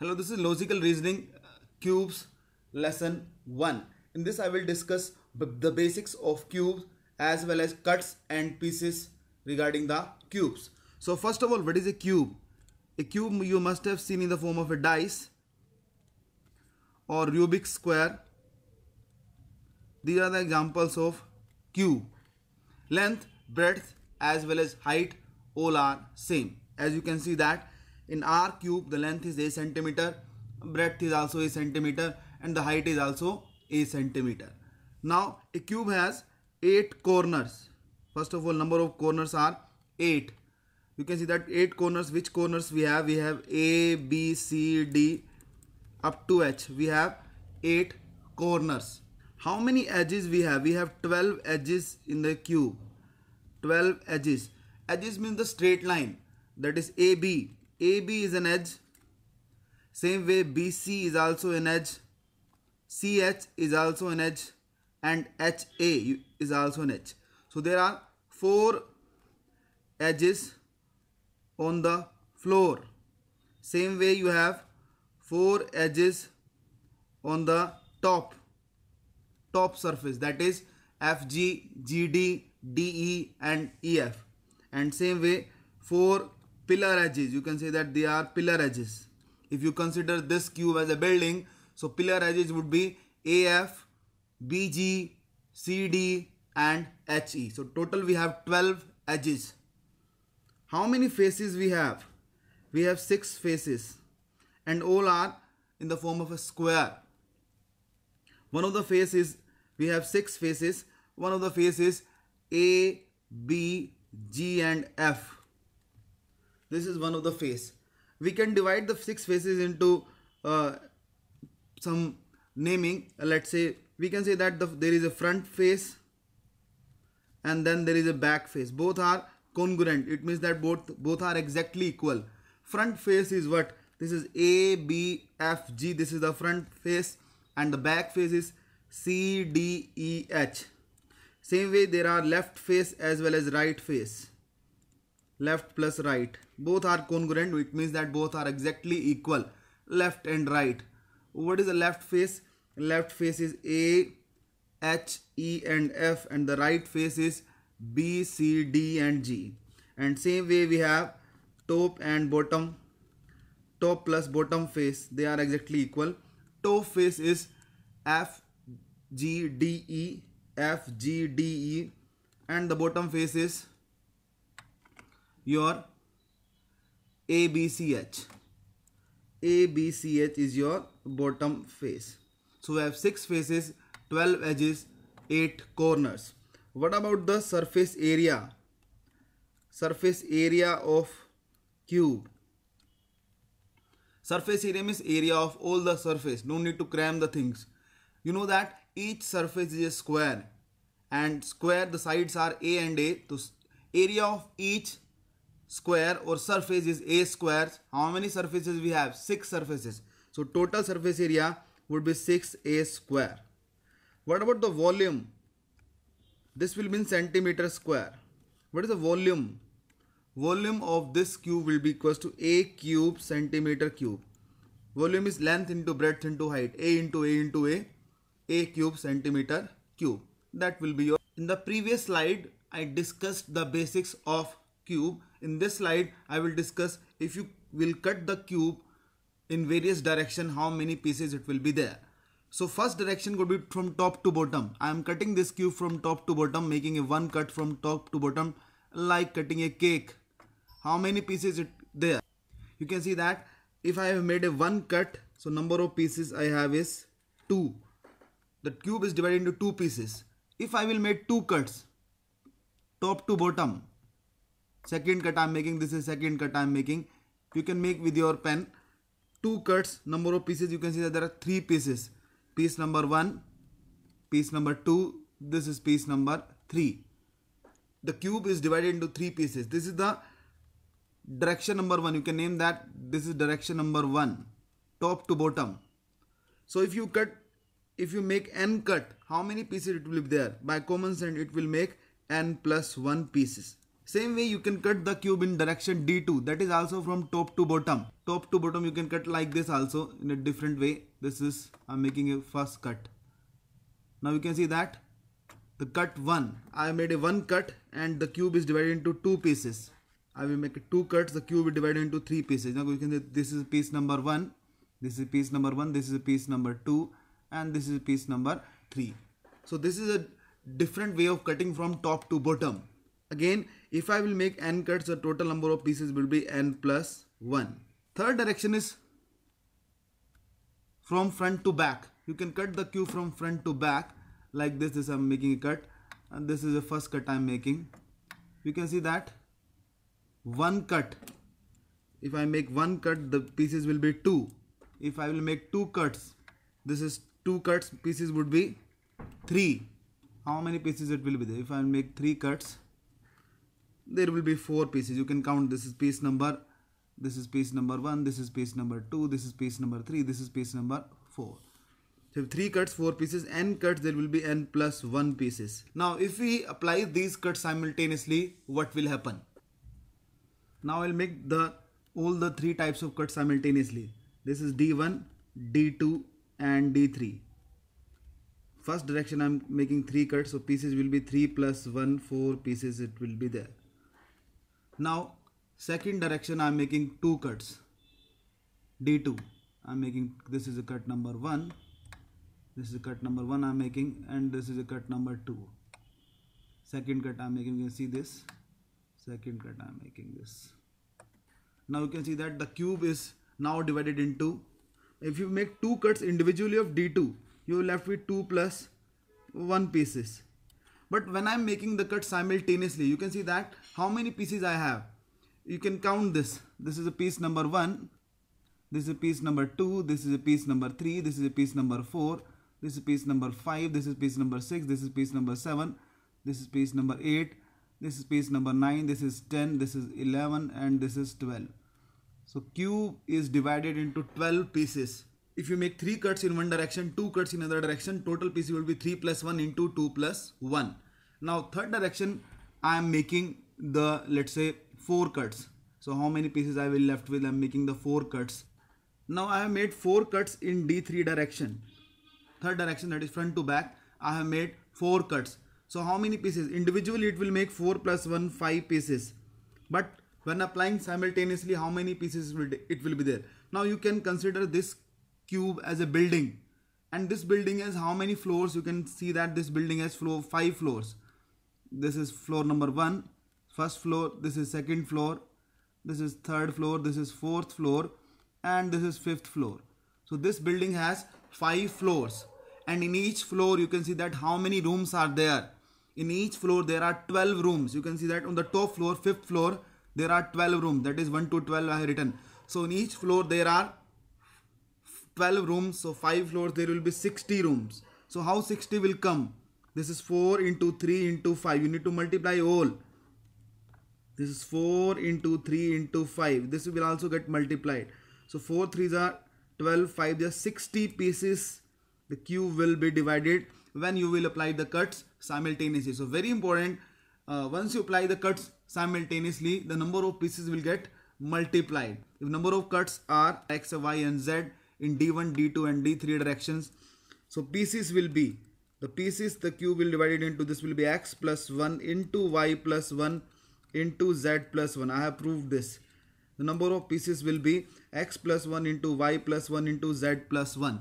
Hello, this is Logical Reasoning uh, Cubes Lesson 1. In this I will discuss the basics of cubes as well as cuts and pieces regarding the cubes. So first of all, what is a cube? A cube you must have seen in the form of a dice or Rubik's square. These are the examples of cube. Length, breadth as well as height all are same. As you can see that in R cube, the length is a centimeter, breadth is also a centimeter, and the height is also a centimeter. Now, a cube has eight corners. First of all, number of corners are eight. You can see that eight corners. Which corners we have? We have A, B, C, D, up to H. We have eight corners. How many edges we have? We have 12 edges in the cube. 12 edges. Edges means the straight line. That is AB. AB is an edge. Same way BC is also an edge. CH is also an edge and HA is also an edge. So there are four edges on the floor. Same way you have four edges on the top top surface that is FG, GD, DE and EF and same way four pillar edges you can say that they are pillar edges if you consider this cube as a building so pillar edges would be AF BG CD and HE so total we have 12 edges how many faces we have we have six faces and all are in the form of a square one of the faces we have six faces one of the faces A B G and F this is one of the face. We can divide the six faces into uh, some naming. Let's say we can say that the, there is a front face and then there is a back face. Both are congruent. It means that both both are exactly equal. Front face is what? This is A, B, F, G. This is the front face and the back face is C, D, E, H. Same way there are left face as well as right face left plus right both are congruent which means that both are exactly equal left and right what is the left face left face is a h e and f and the right face is b c d and g and same way we have top and bottom top plus bottom face they are exactly equal top face is f g d e f g d e and the bottom face is your ABCH. ABCH is your bottom face. So we have 6 faces, 12 edges, 8 corners. What about the surface area? Surface area of cube. Surface area means area of all the surface. No need to cram the things. You know that each surface is a square and square the sides are A and A. So area of each square or surface is a square how many surfaces we have six surfaces so total surface area would be 6a square what about the volume this will mean centimeter square what is the volume volume of this cube will be equal to a cube centimeter cube volume is length into breadth into height a into a into a a cube centimeter cube that will be your in the previous slide i discussed the basics of cube. In this slide, I will discuss if you will cut the cube in various direction, how many pieces it will be there. So first direction could be from top to bottom. I am cutting this cube from top to bottom, making a one cut from top to bottom, like cutting a cake. How many pieces it there? You can see that if I have made a one cut, so number of pieces I have is two. The cube is divided into two pieces. If I will make two cuts, top to bottom, second cut I'm making this is second cut I'm making you can make with your pen two cuts number of pieces you can see that there are three pieces piece number one piece number two this is piece number three the cube is divided into three pieces this is the direction number one you can name that this is direction number one top to bottom so if you cut if you make n cut how many pieces it will be there by common sense it will make n plus 1 pieces same way you can cut the cube in direction D2 that is also from top to bottom. Top to bottom you can cut like this also in a different way. This is I'm making a first cut. Now you can see that the cut 1 I made a 1 cut and the cube is divided into 2 pieces. I will make two cuts the cube is divided into 3 pieces. Now you can see this is piece number 1 this is piece number 1 this is piece number 2 and this is piece number 3 so this is a different way of cutting from top to bottom again if I will make n cuts the total number of pieces will be n plus 1. Third direction is from front to back you can cut the queue from front to back like this this I'm making a cut and this is the first cut I'm making you can see that one cut if I make one cut the pieces will be two if I will make two cuts this is two cuts pieces would be three how many pieces it will be there if I make three cuts there will be four pieces you can count this is piece number this is piece number 1 this is piece number 2 this is piece number 3 this is piece number 4 so 3 cuts 4 pieces n cuts there will be n plus 1 pieces now if we apply these cuts simultaneously what will happen now I'll make the all the three types of cuts simultaneously this is d1 d2 and d3 first direction I'm making three cuts so pieces will be 3 plus 1 4 pieces it will be there now second direction I'm making two cuts D2 I'm making this is a cut number 1 this is a cut number 1 I'm making and this is a cut number 2 second cut I'm making you can see this second cut I'm making this now you can see that the cube is now divided into if you make two cuts individually of D2 you will left with 2 plus 1 pieces but when I'm making the cut simultaneously you can see that how many pieces I have you can count this this is a piece number one this is a piece number two this is a piece number three this is a piece number four this is piece number five this is piece number six this is piece number seven this is piece number eight this is piece number 9 this is 10 this is 11 and this is 12 so cube is divided into 12 pieces if you make three cuts in one direction, two cuts in another direction, total PC will be 3 plus 1 into 2 plus 1. Now third direction, I am making the, let's say, four cuts. So how many pieces I will left with? I'm making the four cuts. Now I have made four cuts in D3 direction. Third direction that is front to back. I have made four cuts. So how many pieces? Individually it will make 4 plus 1, 5 pieces. But when applying simultaneously, how many pieces will it will be there? Now you can consider this cube as a building and this building has how many floors you can see that this building has floor five floors this is floor number one first floor this is second floor this is third floor this is fourth floor and this is fifth floor so this building has five floors and in each floor you can see that how many rooms are there in each floor there are 12 rooms you can see that on the top floor fifth floor there are 12 rooms that is 1 to 12 i have written so in each floor there are 12 rooms so 5 floors there will be 60 rooms so how 60 will come this is 4 into 3 into 5 you need to multiply all this is 4 into 3 into 5 this will also get multiplied so 4 3s are 12 5 there are 60 pieces the cube will be divided when you will apply the cuts simultaneously so very important uh, once you apply the cuts simultaneously the number of pieces will get multiplied if number of cuts are x y and z in D1, D2 and D3 directions. So pieces will be, the pieces the cube will divided into this will be x plus 1 into y plus 1 into z plus 1. I have proved this. The number of pieces will be x plus 1 into y plus 1 into z plus 1.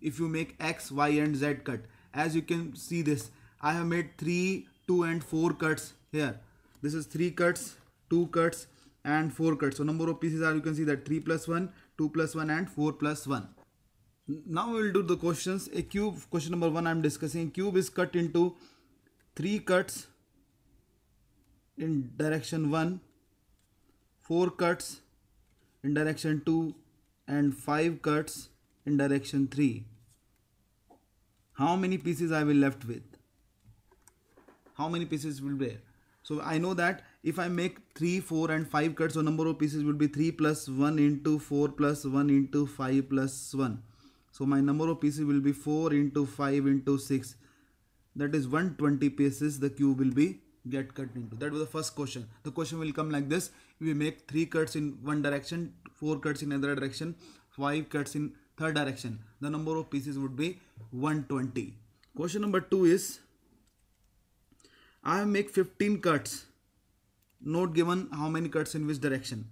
If you make x, y and z cut. As you can see this, I have made 3, 2 and 4 cuts here. This is 3 cuts, 2 cuts and 4 cuts. So number of pieces are you can see that 3 plus 1, 2 plus 1 and 4 plus 1. Now we will do the questions. A cube, question number 1 I am discussing. A cube is cut into 3 cuts in direction 1, 4 cuts in direction 2 and 5 cuts in direction 3. How many pieces I will left with? How many pieces will be there? So I know that if I make 3, 4 and 5 cuts, so number of pieces will be 3 plus 1 into 4 plus 1 into 5 plus 1. So my number of pieces will be 4 into 5 into 6. That is 120 pieces the cube will be get cut into. That was the first question. The question will come like this. We make 3 cuts in one direction, 4 cuts in another direction, 5 cuts in third direction. The number of pieces would be 120. Question number 2 is I make 15 cuts Note given how many cuts in which direction.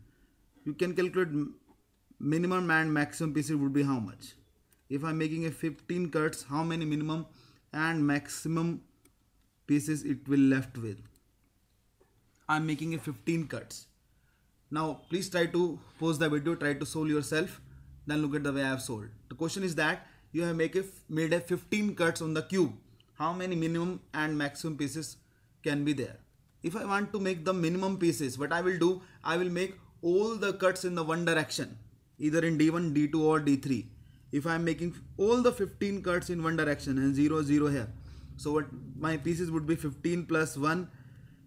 You can calculate minimum and maximum pieces would be how much. If I'm making a 15 cuts, how many minimum and maximum pieces it will left with. I'm making a 15 cuts. Now please try to pause the video, try to solve yourself, then look at the way I have solved. The question is that you have make a, made a 15 cuts on the cube. How many minimum and maximum pieces can be there? if I want to make the minimum pieces, what I will do, I will make all the cuts in the one direction, either in D1, D2 or D3. If I'm making all the 15 cuts in one direction and 0, 0 here. So what my pieces would be 15 plus 1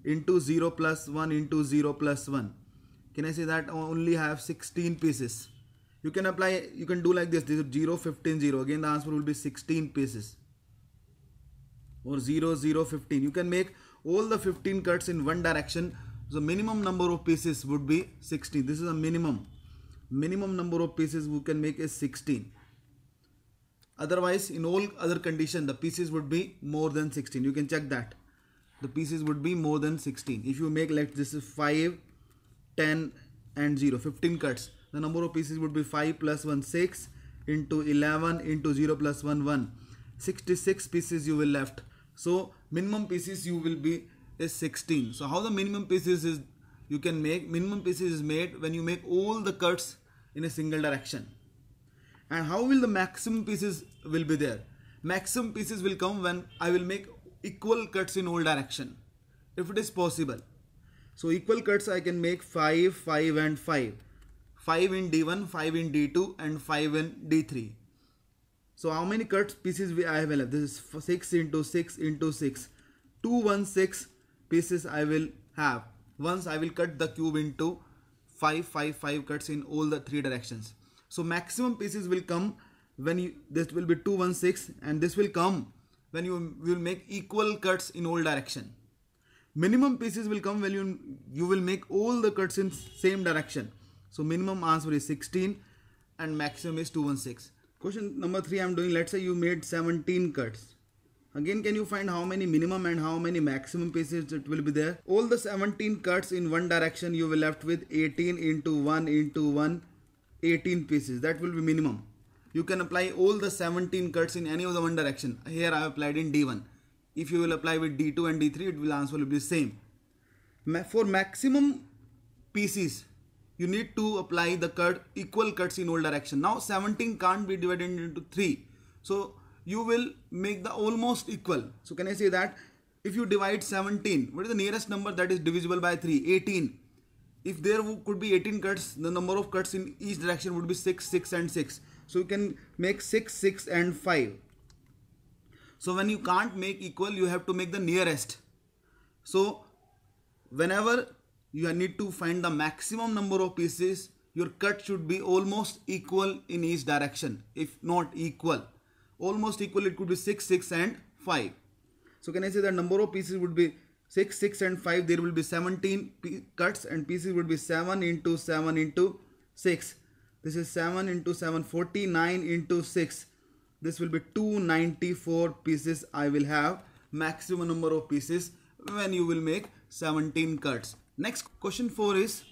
into 0 plus 1 into 0 plus 1. Can I say that I only have 16 pieces? You can apply, you can do like this, this is 0, 15, 0. Again, the answer will be 16 pieces. Or 0, 0, 15. You can make all the 15 cuts in one direction the minimum number of pieces would be 16 this is a minimum minimum number of pieces we can make is 16 otherwise in all other condition the pieces would be more than 16 you can check that the pieces would be more than 16 if you make like this is 5 10 and 0 15 cuts the number of pieces would be 5 plus 1 6 into 11 into 0 plus 1 1 66 pieces you will left so minimum pieces you will be is 16. So how the minimum pieces is you can make minimum pieces is made when you make all the cuts in a single direction. And how will the maximum pieces will be there? Maximum pieces will come when I will make equal cuts in all direction if it is possible. So equal cuts I can make 5, 5 and 5. 5 in D1, 5 in D2 and 5 in D3. So how many cut pieces we I have left? This is 6 into 6 into 6. 216 pieces I will have. Once I will cut the cube into five five five cuts in all the three directions. So maximum pieces will come when you, this will be 216 and this will come when you will make equal cuts in all direction. Minimum pieces will come when you, you will make all the cuts in same direction. So minimum answer is 16 and maximum is 216. Question number 3 I am doing let's say you made 17 cuts. Again can you find how many minimum and how many maximum pieces that will be there. All the 17 cuts in one direction you will left with 18 into 1 into 1 18 pieces that will be minimum. You can apply all the 17 cuts in any of the one direction. Here I applied in D1. If you will apply with D2 and D3 it will answer will be same. For maximum pieces you need to apply the cut equal cuts in all direction. Now 17 can't be divided into 3. So you will make the almost equal. So can I say that if you divide 17, what is the nearest number that is divisible by 3? 18. If there could be 18 cuts, the number of cuts in each direction would be 6, 6 and 6. So you can make 6, 6 and 5. So when you can't make equal, you have to make the nearest. So whenever you need to find the maximum number of pieces your cut should be almost equal in each direction if not equal almost equal it could be 6 6 and 5 so can i say the number of pieces would be 6 6 and 5 there will be 17 cuts and pieces would be 7 into 7 into 6 this is 7 into 7 49 into 6 this will be 294 pieces i will have maximum number of pieces when you will make 17 cuts Next question 4 is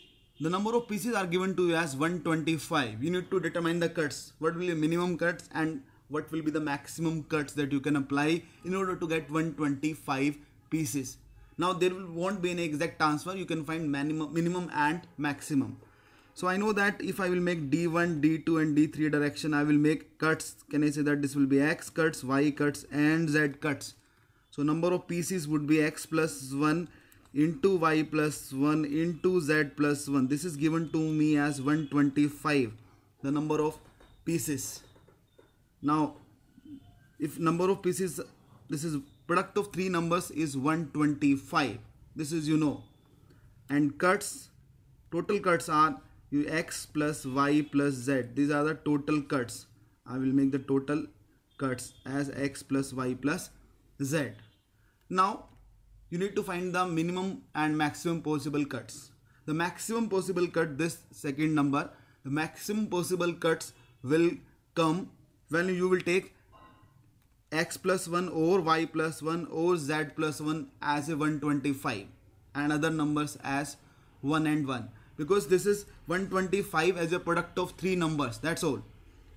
the number of pieces are given to you as 125. You need to determine the cuts. What will be minimum cuts and what will be the maximum cuts that you can apply in order to get 125 pieces. Now there won't be an exact answer. You can find minimum, minimum and maximum. So I know that if I will make D1, D2 and D3 direction, I will make cuts. Can I say that this will be X cuts, Y cuts and Z cuts. So number of pieces would be X plus 1 into y plus 1 into z plus 1 this is given to me as 125 the number of pieces now if number of pieces this is product of three numbers is 125 this is you know and cuts total cuts are you x plus y plus z these are the total cuts i will make the total cuts as x plus y plus z now you need to find the minimum and maximum possible cuts. The maximum possible cut this second number the maximum possible cuts will come when you will take x plus 1 or y plus 1 or z plus 1 as a 125 and other numbers as 1 and 1 because this is 125 as a product of three numbers that's all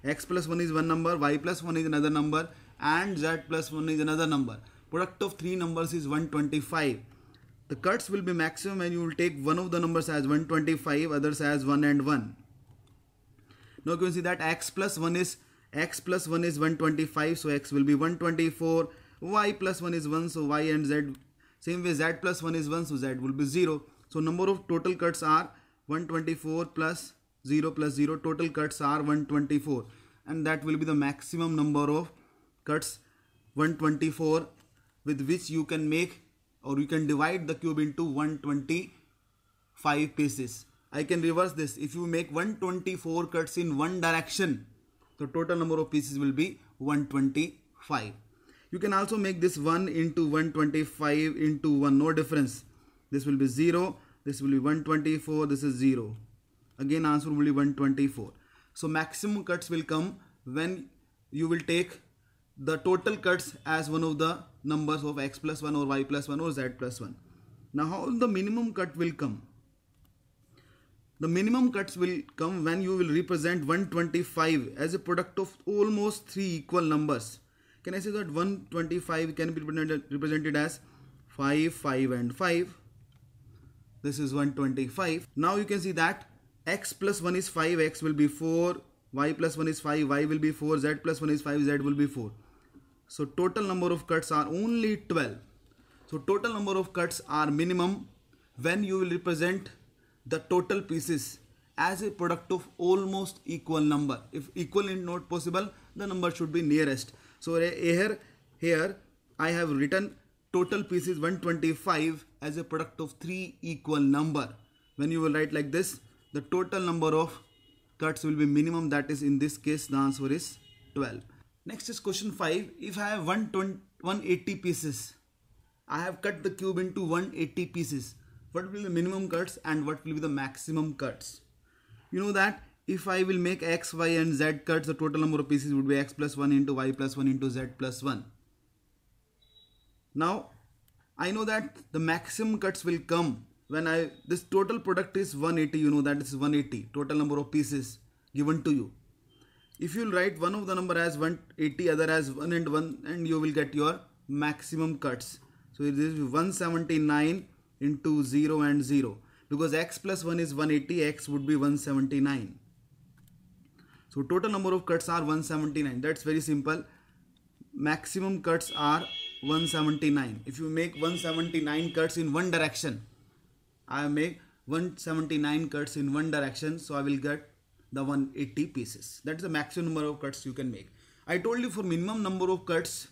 x plus 1 is one number y plus 1 is another number and z plus 1 is another number product of three numbers is 125 the cuts will be maximum and you will take one of the numbers as 125 others as 1 and 1 now you can see that x plus 1 is x plus 1 is 125 so x will be 124 y plus 1 is 1 so y and z same way z plus 1 is 1 so z will be 0 so number of total cuts are 124 plus 0 plus 0 total cuts are 124 and that will be the maximum number of cuts 124 with which you can make or you can divide the cube into 125 pieces. I can reverse this. If you make 124 cuts in one direction, the total number of pieces will be 125. You can also make this 1 into 125 into 1, no difference. This will be 0, this will be 124, this is 0. Again answer will be 124. So maximum cuts will come when you will take the total cuts as one of the numbers of x plus 1 or y plus 1 or z plus 1. Now how the minimum cut will come? The minimum cuts will come when you will represent 125 as a product of almost three equal numbers. Can I say that 125 can be represented as 5, 5 and 5. This is 125. Now you can see that x plus 1 is 5, x will be 4, y plus 1 is 5, y will be 4, z plus 1 is 5, z will be 4. So total number of cuts are only 12. So total number of cuts are minimum when you will represent the total pieces as a product of almost equal number. If equal is not possible, the number should be nearest. So here, here I have written total pieces 125 as a product of three equal number. When you will write like this, the total number of cuts will be minimum that is in this case the answer is 12. Next is question 5. If I have 180 pieces, I have cut the cube into 180 pieces. What will be the minimum cuts and what will be the maximum cuts? You know that if I will make x, y and z cuts, the total number of pieces would be x plus 1 into y plus 1 into z plus 1. Now, I know that the maximum cuts will come when I, this total product is 180, you know that is 180, total number of pieces given to you if you'll write one of the number as 180 other as 1 and 1 and you will get your maximum cuts so it is 179 into 0 and 0 because x plus 1 is 180 x would be 179 so total number of cuts are 179 that's very simple maximum cuts are 179 if you make 179 cuts in one direction i make 179 cuts in one direction so i will get the 180 pieces. That is the maximum number of cuts you can make. I told you for minimum number of cuts,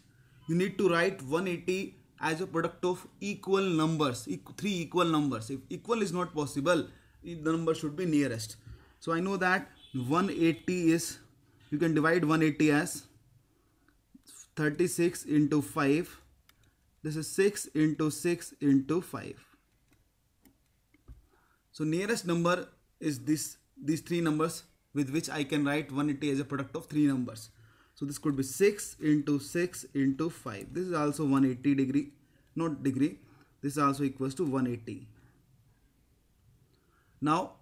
you need to write 180 as a product of equal numbers, three equal numbers. If equal is not possible, the number should be nearest. So I know that 180 is, you can divide 180 as 36 into 5. This is 6 into 6 into 5. So nearest number is this these three numbers with which I can write 180 as a product of three numbers. So this could be 6 into 6 into 5. This is also 180 degree, not degree. This is also equals to 180. Now,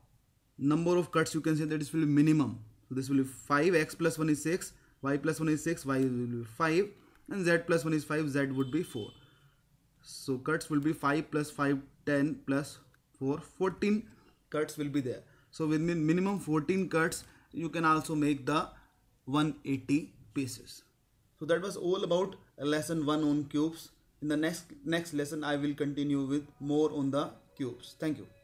number of cuts you can say that this will be minimum. So this will be 5, x plus 1 is 6, y plus 1 is 6, y will be 5 and z plus 1 is 5, z would be 4. So cuts will be 5 plus 5, 10 plus 4, 14 cuts will be there. So with minimum 14 cuts, you can also make the 180 pieces. So that was all about lesson 1 on cubes. In the next, next lesson, I will continue with more on the cubes. Thank you.